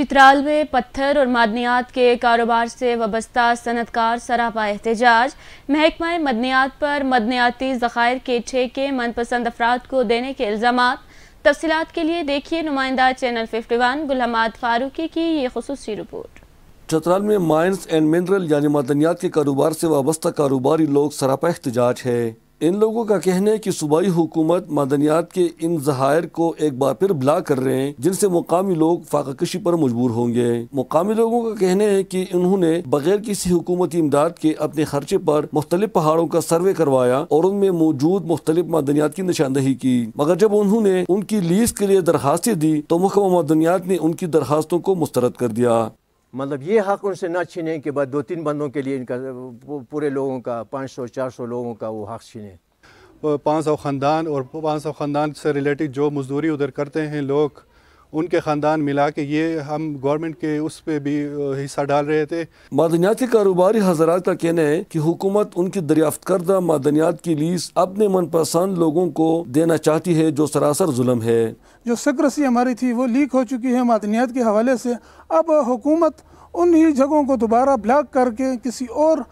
चित्राल में पत्थर और मादनियात के कारोबार से वबस्ता सनतकार सरापा एहतजाज महकमा मदनियात पर मदनियाती ज़खायर के ठेके मनपसंद अफराद को देने के इल्ज़ाम तफसीत के लिए देखिए नुमाइंदा चैनल फिफ्टी वन गुलहमाद फारूकी की ये खसूस रिपोर्ट चतराल में माइंस एंड मिनरल यानी मदनियात के कारोबार से वाबस्ता कारोबारी लोग सरापा एहतजाज है इन लोगों का कहना है कि सूबाई हुकूमत मादनियात के इन जहार को एक बार फिर ब्ला कर रहे हैं जिनसे मुकामी लोग फाकाकशी पर मजबूर होंगे मुकामी लोगों का कहना है कि उन्होंने बगैर किसी हुकूमती इमदाद के अपने खर्चे पर मुख्तलिफ पहाड़ों का सर्वे करवाया और उनमें मौजूद मुख्तलिफ मादनियात की निशानदही की मगर जब उन्होंने उनकी लीज के लिए दरखास्तें दी तो मुख्य मदनियात ने उनकी दरखास्तों को मुस्तरद कर दिया मतलब ये हक़ उनसे ना छीने कि बस दो तीन बंदों के लिए इनका पूरे लोगों का पाँच सौ चार सौ लोगों का वो हक़ छीने पाँच सौ ख़ानदान और पाँच सौ ख़ानदान से रिलेटेड जो मजदूरी उधर करते हैं लोग उनके ख़ानदान मिला के ये हम गवर्नमेंट के उस पर भी हिस्सा डाल रहे थे मादनियाती कारोबारी हजरात का कहना है कि हुकूमत उनकी दरियाफ्त करदा मादनियात की लीज अपने मनपसंद लोगों को देना चाहती है जो सरासर जुल्म है जो सक्रसी हमारी थी वो लीक हो चुकी है मादनियात के हवाले से अब हुकूमत उन्हीं जगहों को दोबारा ब्लॉक करके किसी और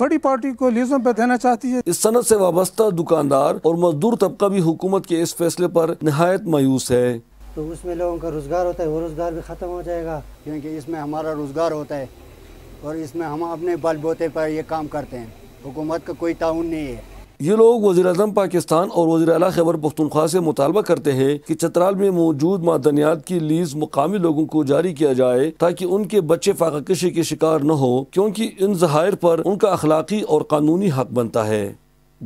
बड़ी पार्टी को लीजों पर देना चाहती है इस सनत से वाबस्ता दुकानदार और मजदूर तबका भी हुकूमत के इस फैसले पर नहायत मायूस है तो उसमें लोगों का रोज़गार होता है वो रोज़गार भी ख़त्म हो जाएगा क्योंकि इसमें हमारा रोज़गार होता है और इसमें हम अपने बल बोते पर ये काम करते हैं हुकूमत का कोई ताउन नहीं है ये लोग वजी अजम पाकिस्तान और वजी अला खैबर पुख्तनख्वा से मुतालबा करते हैं कि चतराल में मौजूद मादनियात की लीज मुकामी लोगों को जारी किया जाए ताकि उनके बच्चे फाकाकशी के शिकार न हो क्योंकि इन जहार पर उनका अखलाकी और कानूनी हक बनता है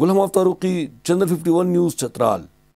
गुलाम अफ्तारुकी चंद्र फिफ्टी वन न्यूज़ चतराल